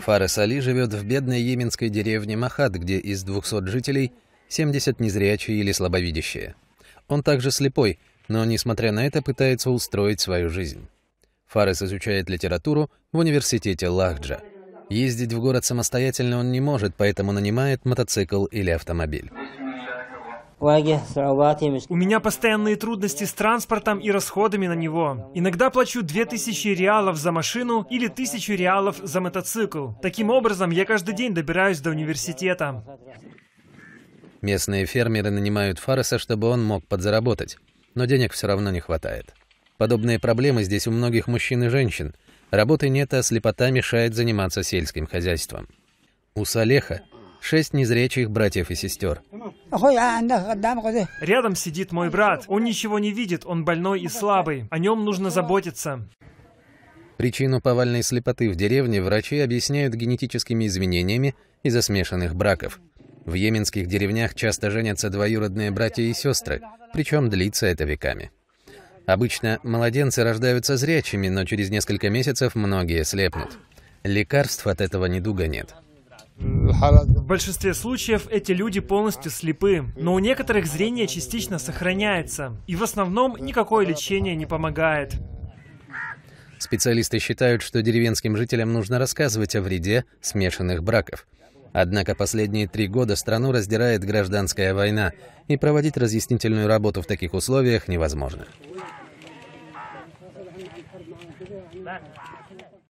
Фарес Али живет в бедной йеменской деревне Махат, где из 200 жителей 70 незрячие или слабовидящие. Он также слепой, но, несмотря на это, пытается устроить свою жизнь. Фарес изучает литературу в университете Лахджа. Ездить в город самостоятельно он не может, поэтому нанимает мотоцикл или автомобиль. У меня постоянные трудности с транспортом и расходами на него. Иногда плачу 2000 реалов за машину или 1000 реалов за мотоцикл. Таким образом, я каждый день добираюсь до университета. Местные фермеры нанимают Фареса, чтобы он мог подзаработать, но денег все равно не хватает. Подобные проблемы здесь у многих мужчин и женщин. Работы нет, а слепота мешает заниматься сельским хозяйством. У Салеха шесть незрячих братьев и сестер. А, Рядом сидит мой брат. Он ничего не видит, он больной и слабый. О нем нужно заботиться. Причину повальной слепоты в деревне врачи объясняют генетическими изменениями из-за смешанных браков. В йеменских деревнях часто женятся двоюродные братья и сестры, причем длится это веками. Обычно младенцы рождаются зрячими, но через несколько месяцев многие слепнут. Лекарств от этого недуга нет. Э, большинстве случаев эти люди полностью слепы, но у некоторых зрение частично сохраняется, и в основном никакое лечение не помогает. Специалисты считают, что деревенским жителям нужно рассказывать о вреде смешанных браков. Однако последние три года страну раздирает гражданская война, и проводить разъяснительную работу в таких условиях невозможно.